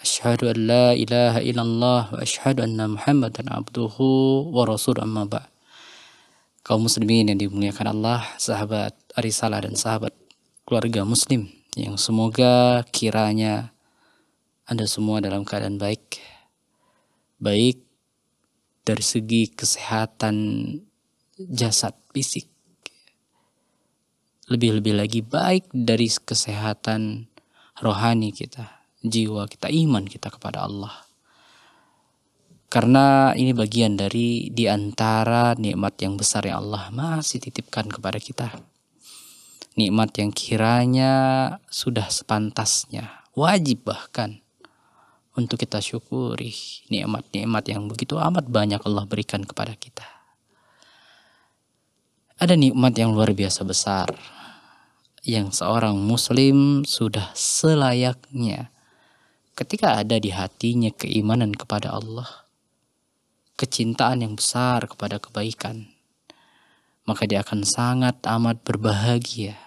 Ashhadu an la ilaha illallah wa asyhadu anna muhammadan abduhu wa rasul amma ba. Kaum muslimin yang dimuliakan Allah, sahabat Arisalah dan sahabat keluarga muslim yang semoga kiranya Anda semua dalam keadaan baik. Baik dari segi kesehatan jasad fisik. Lebih-lebih lagi baik dari kesehatan rohani kita jiwa kita, iman kita kepada Allah. Karena ini bagian dari di antara nikmat yang besar yang Allah masih titipkan kepada kita. Nikmat yang kiranya sudah sepantasnya, wajib bahkan untuk kita syukuri nikmat-nikmat yang begitu amat banyak Allah berikan kepada kita. Ada nikmat yang luar biasa besar yang seorang muslim sudah selayaknya Ketika ada di hatinya keimanan kepada Allah, kecintaan yang besar kepada kebaikan, maka dia akan sangat amat berbahagia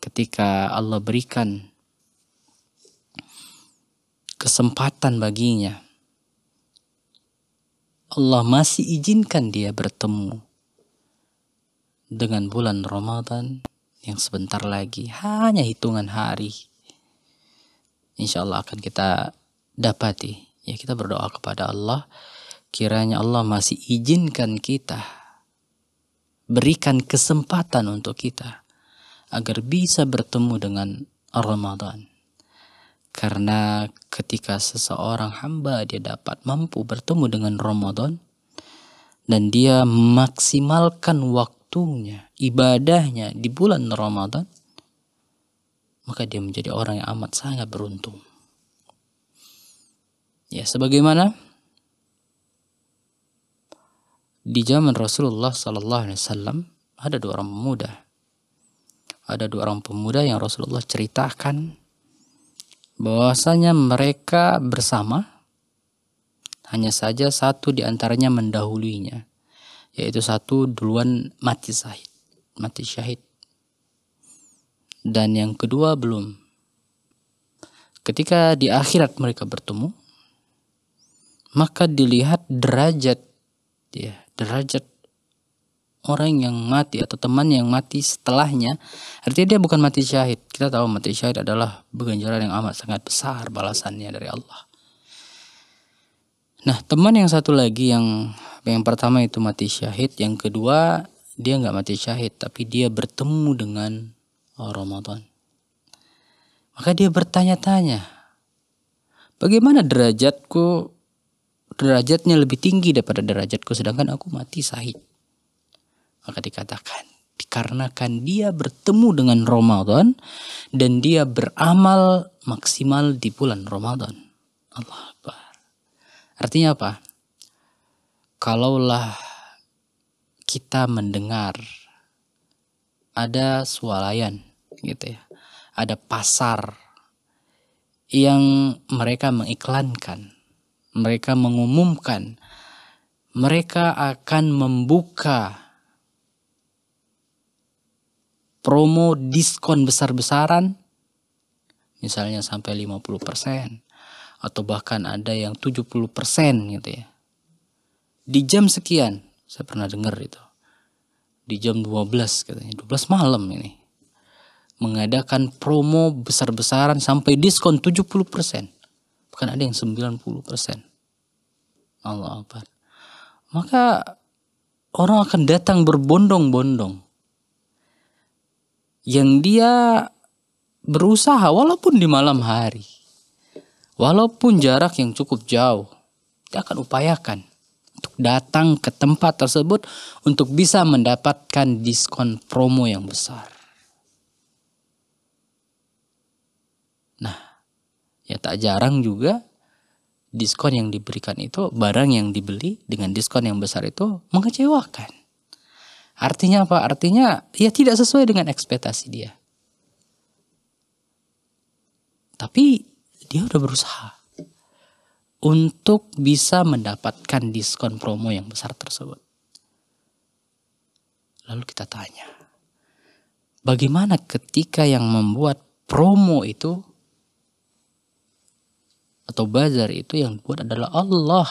ketika Allah berikan kesempatan baginya. Allah masih izinkan dia bertemu dengan bulan Ramadan yang sebentar lagi, hanya hitungan hari insya Allah akan kita dapati. Ya kita berdoa kepada Allah kiranya Allah masih izinkan kita berikan kesempatan untuk kita agar bisa bertemu dengan Ramadan. Karena ketika seseorang hamba dia dapat mampu bertemu dengan Ramadan dan dia maksimalkan waktunya, ibadahnya di bulan Ramadan, maka dia menjadi orang yang amat sangat beruntung. Ya, sebagaimana di zaman Rasulullah Sallallahu Alaihi Wasallam ada dua orang pemuda, ada dua orang pemuda yang Rasulullah ceritakan bahwasanya mereka bersama, hanya saja satu di antaranya mendahulunya, yaitu satu duluan mati syahid, mati syahid dan yang kedua belum. Ketika di akhirat mereka bertemu, maka dilihat derajat ya, derajat orang yang mati atau teman yang mati setelahnya artinya dia bukan mati syahid kita tahu mati syahid adalah ganjaran yang amat sangat besar balasannya dari Allah nah teman yang satu lagi yang yang pertama itu mati syahid yang kedua dia nggak mati syahid tapi dia bertemu dengan Oh, Ramadan. Maka dia bertanya-tanya, bagaimana derajatku derajatnya lebih tinggi daripada derajatku sedangkan aku mati sahih. Maka dikatakan dikarenakan dia bertemu dengan Ramadan dan dia beramal maksimal di bulan Ramadan. Allah Akbar. Artinya apa? Kalaulah kita mendengar ada sualayan gitu ya. Ada pasar yang mereka mengiklankan, mereka mengumumkan, mereka akan membuka promo diskon besar-besaran misalnya sampai 50% atau bahkan ada yang 70% gitu ya. Di jam sekian, saya pernah dengar itu. Di jam 12 katanya, 12 malam ini mengadakan promo besar-besaran sampai diskon 70%. Bahkan ada yang 90%. Allah Akbar. Maka orang akan datang berbondong-bondong. Yang dia berusaha walaupun di malam hari. Walaupun jarak yang cukup jauh. Dia akan upayakan untuk datang ke tempat tersebut untuk bisa mendapatkan diskon promo yang besar. Ya tak jarang juga diskon yang diberikan itu barang yang dibeli dengan diskon yang besar itu mengecewakan. Artinya apa? Artinya ya tidak sesuai dengan ekspektasi dia. Tapi dia udah berusaha untuk bisa mendapatkan diskon promo yang besar tersebut. Lalu kita tanya, bagaimana ketika yang membuat promo itu atau bazar itu yang buat adalah Allah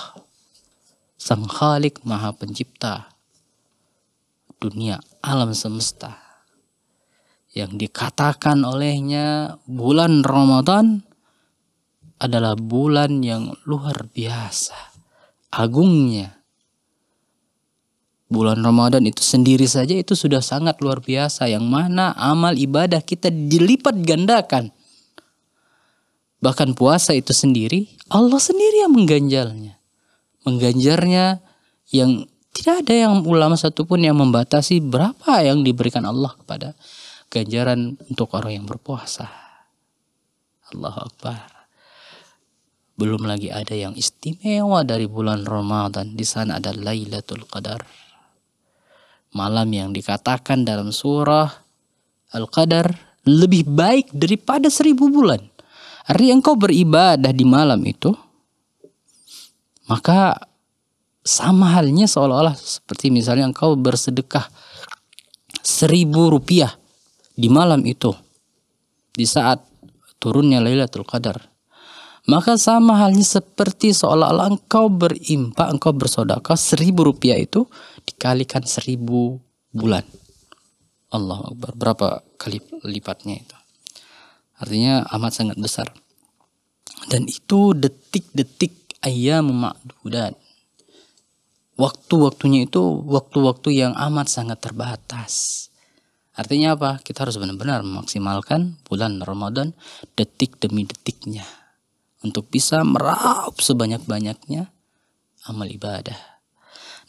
sang khalik maha pencipta dunia alam semesta yang dikatakan olehnya bulan Ramadan adalah bulan yang luar biasa agungnya bulan Ramadan itu sendiri saja itu sudah sangat luar biasa yang mana amal ibadah kita dilipat gandakan Bahkan puasa itu sendiri, Allah sendiri yang mengganjalnya. Mengganjarnya yang tidak ada yang ulama satupun yang membatasi berapa yang diberikan Allah kepada ganjaran untuk orang yang berpuasa. Allah Akbar. Belum lagi ada yang istimewa dari bulan Ramadan. Di sana ada Lailatul Qadar. Malam yang dikatakan dalam surah Al-Qadar lebih baik daripada seribu bulan hari engkau beribadah di malam itu, maka sama halnya seolah-olah seperti misalnya engkau bersedekah seribu rupiah di malam itu di saat turunnya Lailatul Qadar maka sama halnya seperti seolah-olah engkau berimpa engkau bersodakah seribu rupiah itu dikalikan seribu bulan Allah Akbar berapa kali lipatnya itu Artinya amat sangat besar. Dan itu detik-detik ayam ma'dudat. Waktu-waktunya itu waktu-waktu yang amat sangat terbatas. Artinya apa? Kita harus benar-benar memaksimalkan bulan Ramadan detik demi detiknya. Untuk bisa meraup sebanyak-banyaknya amal ibadah.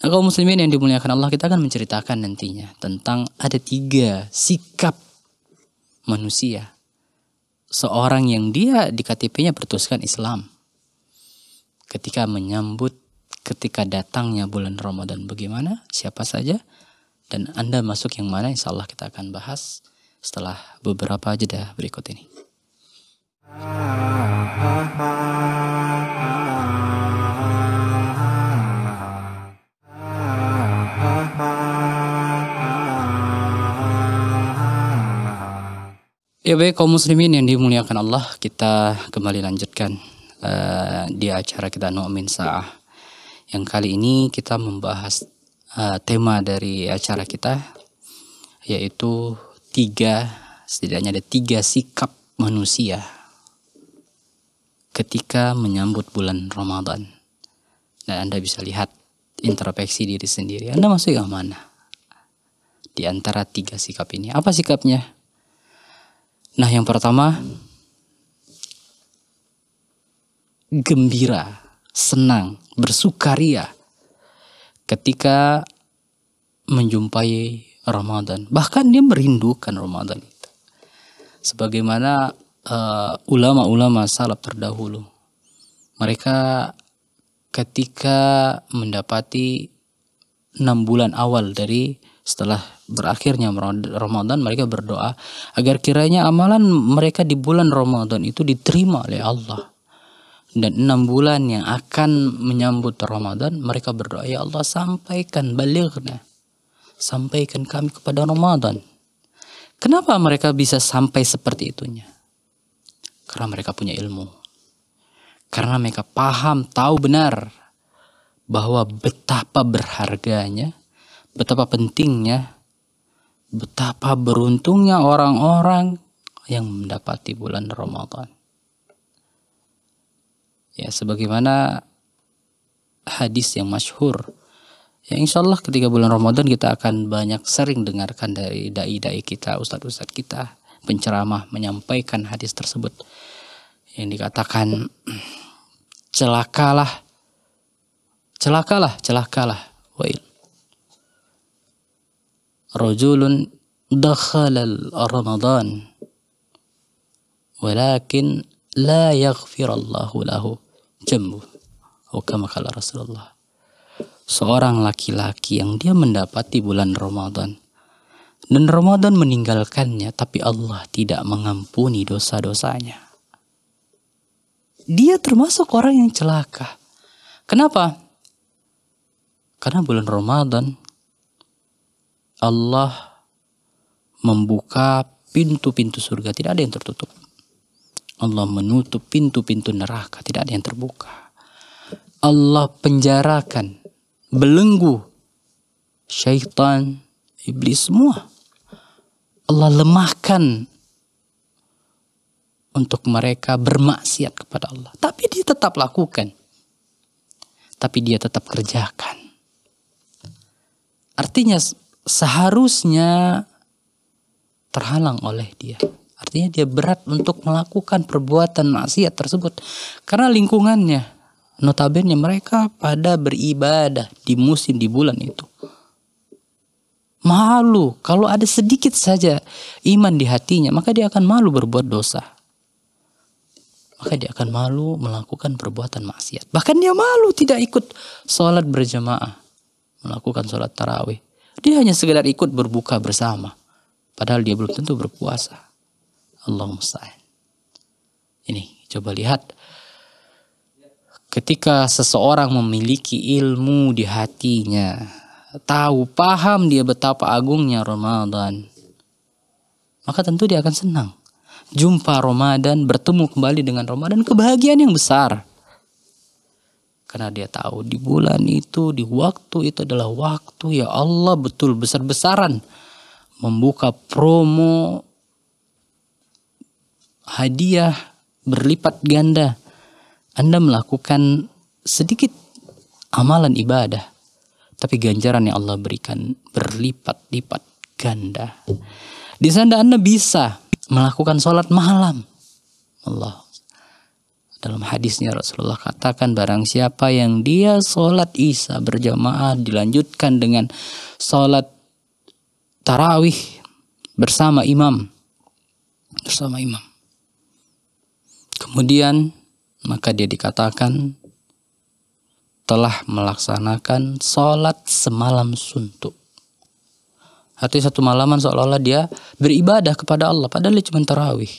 Nah, kaum muslimin yang dimuliakan Allah, kita akan menceritakan nantinya tentang ada tiga sikap manusia seorang yang dia di KTP-nya bertuliskan Islam. Ketika menyambut ketika datangnya bulan Ramadan bagaimana, siapa saja, dan Anda masuk yang mana insya Allah kita akan bahas setelah beberapa jeda berikut ini. Ah, ah, ah, Ya baik kaum muslimin yang dimuliakan Allah, kita kembali lanjutkan uh, di acara kita Nu'min Sa'ah. Yang kali ini kita membahas uh, tema dari acara kita yaitu tiga setidaknya ada tiga sikap manusia ketika menyambut bulan Ramadan. Dan nah, Anda bisa lihat introspeksi diri sendiri. Anda masuk ke mana? Di antara tiga sikap ini, apa sikapnya? Nah, yang pertama gembira, senang, bersukaria ketika menjumpai Ramadan. Bahkan dia merindukan Ramadan itu. Sebagaimana eh, ulama-ulama uh, ulama -ulama salaf terdahulu mereka ketika mendapati enam bulan awal dari setelah berakhirnya Ramadan mereka berdoa agar kiranya amalan mereka di bulan Ramadan itu diterima oleh Allah. Dan enam bulan yang akan menyambut Ramadan mereka berdoa ya Allah sampaikan balighna. Sampaikan kami kepada Ramadan. Kenapa mereka bisa sampai seperti itunya? Karena mereka punya ilmu. Karena mereka paham, tahu benar bahwa betapa berharganya betapa pentingnya, betapa beruntungnya orang-orang yang mendapati bulan Ramadan. Ya, sebagaimana hadis yang masyhur. Ya, insya Allah ketika bulan Ramadan kita akan banyak sering dengarkan dari dai-dai kita, ustadz-ustadz kita, penceramah menyampaikan hadis tersebut. Yang dikatakan, celakalah, celakalah, celakalah, wail رجل دخل رمضان ولكن لا يغفر الله له jembu kala Rasulullah seorang laki-laki yang dia mendapati bulan Ramadan dan Ramadan meninggalkannya tapi Allah tidak mengampuni dosa-dosanya dia termasuk orang yang celaka kenapa karena bulan Ramadan Allah membuka pintu-pintu surga, tidak ada yang tertutup. Allah menutup pintu-pintu neraka, tidak ada yang terbuka. Allah penjarakan, belenggu, syaitan, iblis semua. Allah lemahkan untuk mereka bermaksiat kepada Allah. Tapi dia tetap lakukan. Tapi dia tetap kerjakan. Artinya seharusnya terhalang oleh dia. Artinya dia berat untuk melakukan perbuatan maksiat tersebut karena lingkungannya notabene mereka pada beribadah di musim di bulan itu. Malu kalau ada sedikit saja iman di hatinya, maka dia akan malu berbuat dosa. Maka dia akan malu melakukan perbuatan maksiat. Bahkan dia malu tidak ikut sholat berjamaah, melakukan sholat tarawih, dia hanya sekedar ikut berbuka bersama. Padahal dia belum tentu berpuasa. Allah musta'in. Ini, coba lihat. Ketika seseorang memiliki ilmu di hatinya, tahu, paham dia betapa agungnya Ramadan, maka tentu dia akan senang. Jumpa Ramadan, bertemu kembali dengan Ramadan, kebahagiaan yang besar. Karena dia tahu di bulan itu, di waktu itu adalah waktu ya Allah betul besar-besaran membuka promo hadiah berlipat ganda. Anda melakukan sedikit amalan ibadah, tapi ganjaran yang Allah berikan berlipat-lipat ganda. Di sana Anda bisa melakukan sholat malam. Allah dalam hadisnya Rasulullah katakan barang siapa yang dia sholat isya berjamaah dilanjutkan dengan sholat tarawih bersama imam. Bersama imam. Kemudian maka dia dikatakan telah melaksanakan sholat semalam suntuk. Artinya satu malaman seolah-olah dia beribadah kepada Allah. Padahal dia cuma tarawih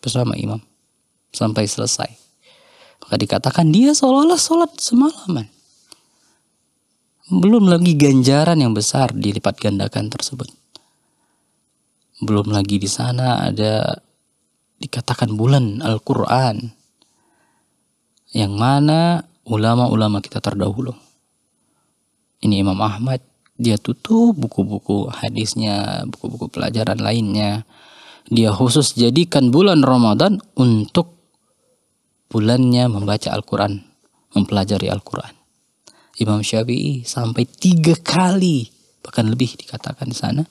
bersama imam sampai selesai. Maka dikatakan dia seolah-olah sholat semalaman. Belum lagi ganjaran yang besar dilipat gandakan tersebut. Belum lagi di sana ada dikatakan bulan Al-Quran. Yang mana ulama-ulama kita terdahulu. Ini Imam Ahmad, dia tutup buku-buku hadisnya, buku-buku pelajaran lainnya. Dia khusus jadikan bulan Ramadan untuk bulannya membaca Al-Quran, mempelajari Al-Quran. Imam Syafi'i sampai tiga kali, bahkan lebih dikatakan di sana,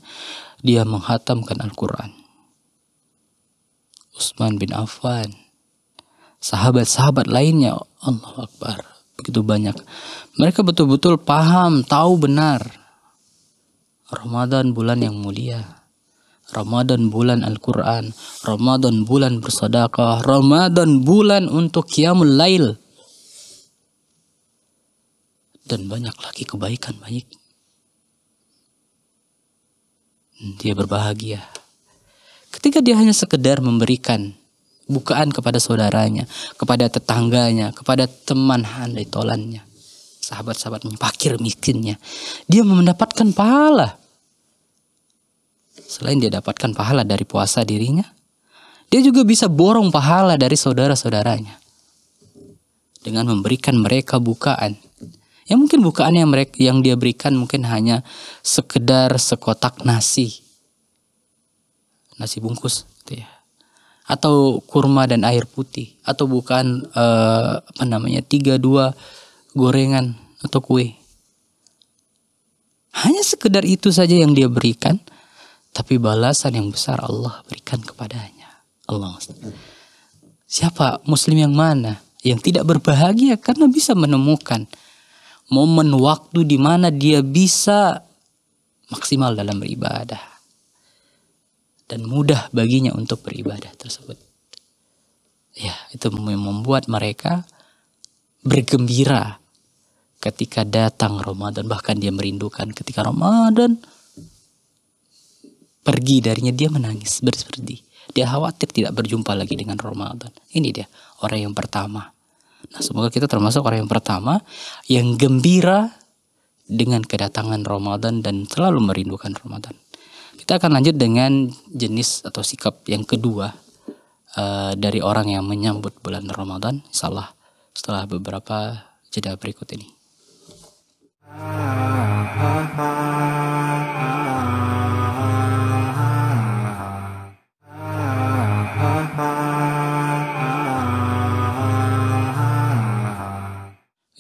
dia menghatamkan Al-Quran. Utsman bin Affan, sahabat-sahabat lainnya, Allah Akbar, begitu banyak. Mereka betul-betul paham, tahu benar. Ramadan bulan yang mulia. Ramadan bulan Al-Quran, Ramadan bulan bersedekah, Ramadan bulan untuk Qiyamul Lail. Dan banyak lagi kebaikan baik. Dia berbahagia. Ketika dia hanya sekedar memberikan bukaan kepada saudaranya, kepada tetangganya, kepada teman handai tolannya, sahabat-sahabatnya, pakir miskinnya, dia mendapatkan pahala. Selain dia dapatkan pahala dari puasa dirinya, dia juga bisa borong pahala dari saudara-saudaranya. Dengan memberikan mereka bukaan. Ya mungkin bukaan yang mereka yang dia berikan mungkin hanya sekedar sekotak nasi. Nasi bungkus gitu ya. Atau kurma dan air putih atau bukan eh, apa namanya? tiga dua gorengan atau kue. Hanya sekedar itu saja yang dia berikan tapi balasan yang besar Allah berikan kepadanya. Allah Siapa muslim yang mana? Yang tidak berbahagia karena bisa menemukan momen waktu di mana dia bisa maksimal dalam beribadah. Dan mudah baginya untuk beribadah tersebut. Ya, itu membuat mereka bergembira ketika datang Ramadan bahkan dia merindukan ketika Ramadan pergi darinya dia menangis bersedih. Dia khawatir tidak berjumpa lagi dengan Ramadan. Ini dia orang yang pertama. Nah, semoga kita termasuk orang yang pertama yang gembira dengan kedatangan Ramadan dan selalu merindukan Ramadan. Kita akan lanjut dengan jenis atau sikap yang kedua uh, dari orang yang menyambut bulan Ramadan. Salah setelah beberapa jeda berikut ini.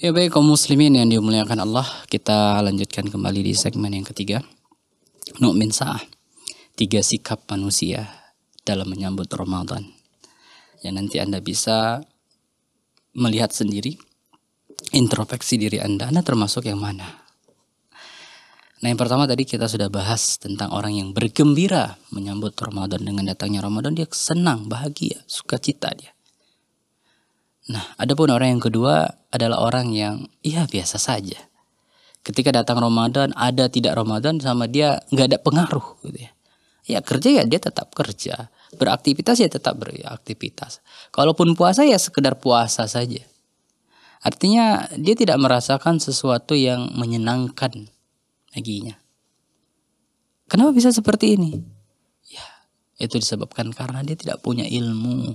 Ya baik kaum muslimin yang dimuliakan Allah, kita lanjutkan kembali di segmen yang ketiga. Nu'min sa'ah. Tiga sikap manusia dalam menyambut Ramadan. Ya nanti Anda bisa melihat sendiri introspeksi diri Anda, Anda termasuk yang mana? Nah yang pertama tadi kita sudah bahas tentang orang yang bergembira menyambut Ramadan dengan datangnya Ramadan dia senang, bahagia, sukacita dia. Nah, pun orang yang kedua adalah orang yang iya biasa saja. Ketika datang Ramadan, ada tidak Ramadan sama dia nggak ada pengaruh gitu ya. Ya kerja ya dia tetap kerja, beraktivitas ya tetap beraktivitas. Kalaupun puasa ya sekedar puasa saja. Artinya dia tidak merasakan sesuatu yang menyenangkan baginya. Kenapa bisa seperti ini? Ya, itu disebabkan karena dia tidak punya ilmu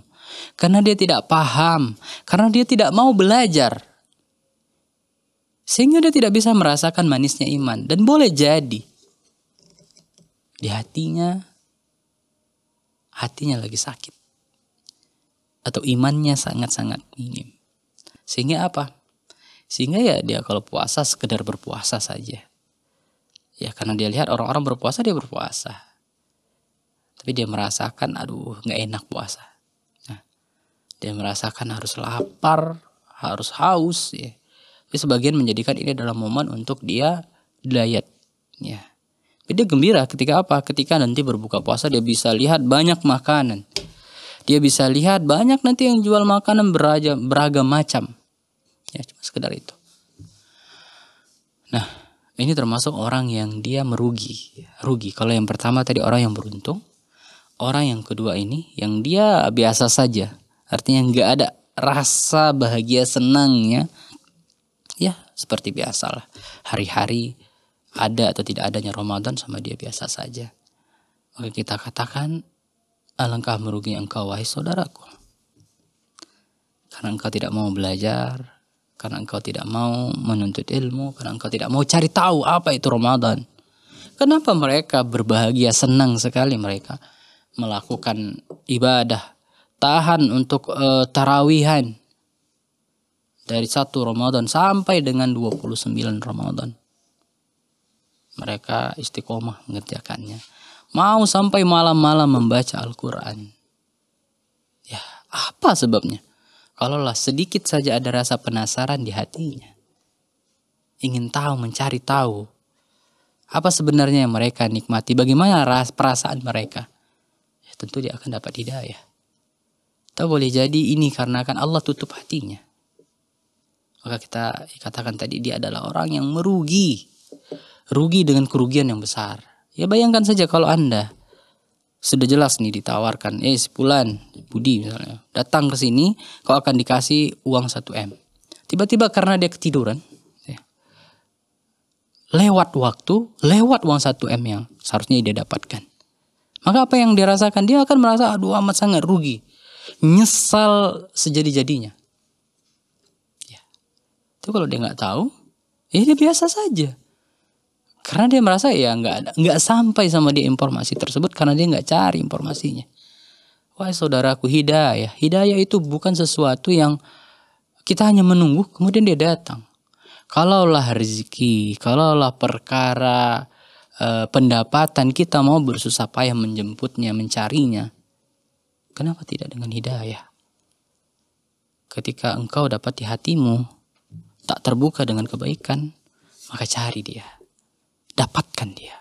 karena dia tidak paham, karena dia tidak mau belajar. Sehingga dia tidak bisa merasakan manisnya iman dan boleh jadi di hatinya hatinya lagi sakit atau imannya sangat-sangat minim. Sehingga apa? Sehingga ya dia kalau puasa sekedar berpuasa saja. Ya karena dia lihat orang-orang berpuasa dia berpuasa. Tapi dia merasakan aduh nggak enak puasa. Dia merasakan harus lapar, harus haus ya. Tapi sebagian menjadikan ini adalah momen untuk dia diet ya. Tapi dia gembira ketika apa? Ketika nanti berbuka puasa dia bisa lihat banyak makanan. Dia bisa lihat banyak nanti yang jual makanan beraja beragam macam. Ya, cuma sekedar itu. Nah, ini termasuk orang yang dia merugi. Ya. Rugi. Kalau yang pertama tadi orang yang beruntung, orang yang kedua ini yang dia biasa saja. Artinya nggak ada rasa bahagia senangnya. Ya seperti biasa lah Hari-hari ada atau tidak adanya Ramadan sama dia biasa saja. Maka kita katakan alangkah merugi engkau wahai saudaraku. Karena engkau tidak mau belajar, karena engkau tidak mau menuntut ilmu, karena engkau tidak mau cari tahu apa itu Ramadan. Kenapa mereka berbahagia senang sekali mereka melakukan ibadah tahan untuk e, tarawihan dari satu Ramadan sampai dengan 29 Ramadan. Mereka istiqomah mengerjakannya. Mau sampai malam-malam membaca Al-Quran. Ya, apa sebabnya? Kalaulah sedikit saja ada rasa penasaran di hatinya. Ingin tahu, mencari tahu. Apa sebenarnya yang mereka nikmati? Bagaimana ras, perasaan mereka? Ya, tentu dia akan dapat hidayah. Atau boleh jadi ini karena akan Allah tutup hatinya. Maka kita katakan tadi dia adalah orang yang merugi. Rugi dengan kerugian yang besar. Ya bayangkan saja kalau Anda sudah jelas nih ditawarkan, eh bulan Budi misalnya, datang ke sini kau akan dikasih uang 1M. Tiba-tiba karena dia ketiduran, ya, lewat waktu, lewat uang 1M yang seharusnya dia dapatkan. Maka apa yang dirasakan Dia akan merasa aduh amat sangat rugi nyesal sejadi-jadinya. Ya. Itu kalau dia nggak tahu, ya dia biasa saja. Karena dia merasa ya nggak nggak sampai sama dia informasi tersebut karena dia nggak cari informasinya. Wah saudaraku hidayah, hidayah itu bukan sesuatu yang kita hanya menunggu kemudian dia datang. Kalaulah rezeki, kalaulah perkara, eh, pendapatan kita mau bersusah payah menjemputnya, mencarinya. Kenapa tidak dengan hidayah? Ketika engkau dapat di hatimu tak terbuka dengan kebaikan, maka cari dia. Dapatkan dia.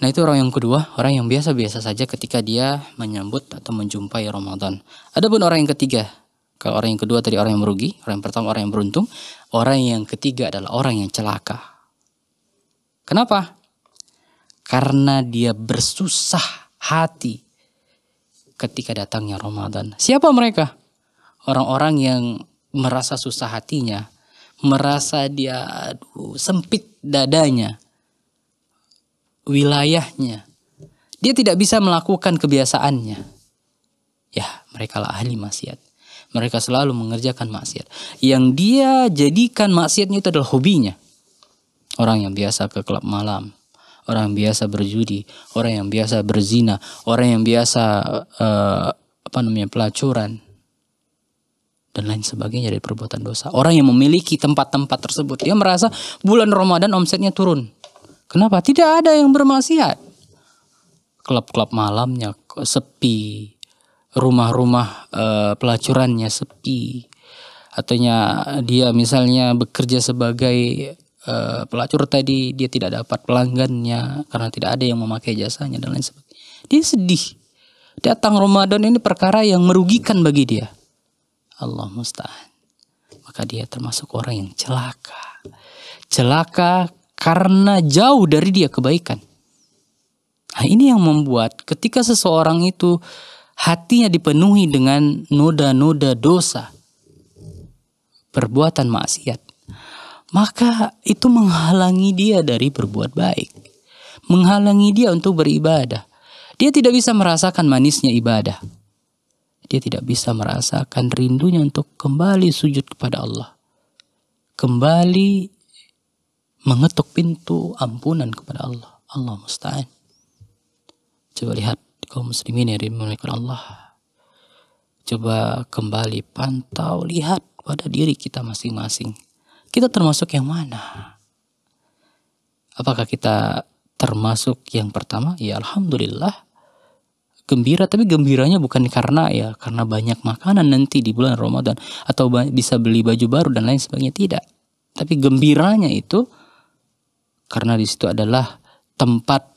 Nah itu orang yang kedua, orang yang biasa-biasa saja ketika dia menyambut atau menjumpai Ramadan. Ada pun orang yang ketiga, kalau orang yang kedua tadi orang yang merugi, orang yang pertama orang yang beruntung, orang yang ketiga adalah orang yang celaka. Kenapa? Karena dia bersusah hati ketika datangnya Ramadan. Siapa mereka? Orang-orang yang merasa susah hatinya, merasa dia aduh, sempit dadanya, wilayahnya. Dia tidak bisa melakukan kebiasaannya. Ya, mereka lah ahli maksiat. Mereka selalu mengerjakan maksiat. Yang dia jadikan maksiatnya itu adalah hobinya. Orang yang biasa ke klub malam, orang yang biasa berjudi, orang yang biasa berzina, orang yang biasa uh, apa namanya pelacuran dan lain sebagainya dari perbuatan dosa. Orang yang memiliki tempat-tempat tersebut dia merasa bulan Ramadan omsetnya turun. Kenapa? Tidak ada yang bermaksiat. Klub-klub malamnya sepi, rumah-rumah e, pelacurannya sepi. Artinya dia misalnya bekerja sebagai Eh, pelacur tadi dia tidak dapat pelanggannya karena tidak ada yang memakai jasanya dan lain sebagainya. Dia sedih. Datang Ramadan ini perkara yang merugikan bagi dia. Allah musta'an. Maka dia termasuk orang yang celaka. Celaka karena jauh dari dia kebaikan. Nah, ini yang membuat ketika seseorang itu hatinya dipenuhi dengan noda-noda dosa, perbuatan maksiat, maka itu menghalangi dia dari berbuat baik, menghalangi dia untuk beribadah. Dia tidak bisa merasakan manisnya ibadah. Dia tidak bisa merasakan rindunya untuk kembali sujud kepada Allah. Kembali mengetuk pintu ampunan kepada Allah. Allah musta'in. Coba lihat kaum muslimin yang dimuliakan Allah. Coba kembali pantau lihat pada diri kita masing-masing kita termasuk yang mana? Apakah kita termasuk yang pertama? Ya alhamdulillah gembira tapi gembiranya bukan karena ya karena banyak makanan nanti di bulan Ramadan atau bisa beli baju baru dan lain sebagainya tidak. Tapi gembiranya itu karena di situ adalah tempat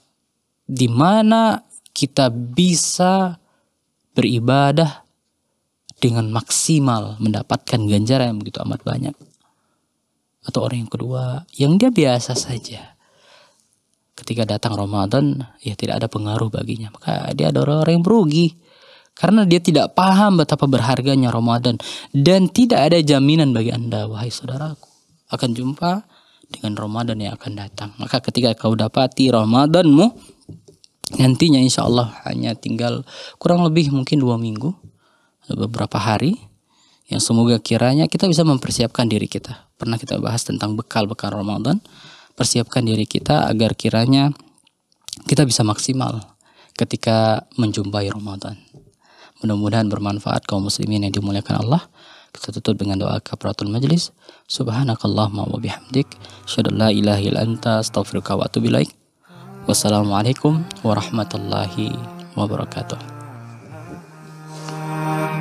di mana kita bisa beribadah dengan maksimal mendapatkan ganjaran yang begitu amat banyak atau orang yang kedua yang dia biasa saja ketika datang Ramadan ya tidak ada pengaruh baginya maka dia adalah orang yang merugi karena dia tidak paham betapa berharganya Ramadan dan tidak ada jaminan bagi Anda wahai saudaraku akan jumpa dengan Ramadan yang akan datang maka ketika kau dapati Ramadanmu nantinya insya Allah hanya tinggal kurang lebih mungkin dua minggu beberapa hari yang semoga kiranya kita bisa mempersiapkan diri kita pernah kita bahas tentang bekal-bekal Ramadan. Persiapkan diri kita agar kiranya kita bisa maksimal ketika menjumpai Ramadan. Mudah-mudahan bermanfaat kaum muslimin yang dimuliakan Allah. Kita tutup dengan doa kafaratul majlis. Subhanakallahumma wa bihamdik, syada la ilaha illa anta, astaghfiruka Wassalamualaikum warahmatullahi wabarakatuh.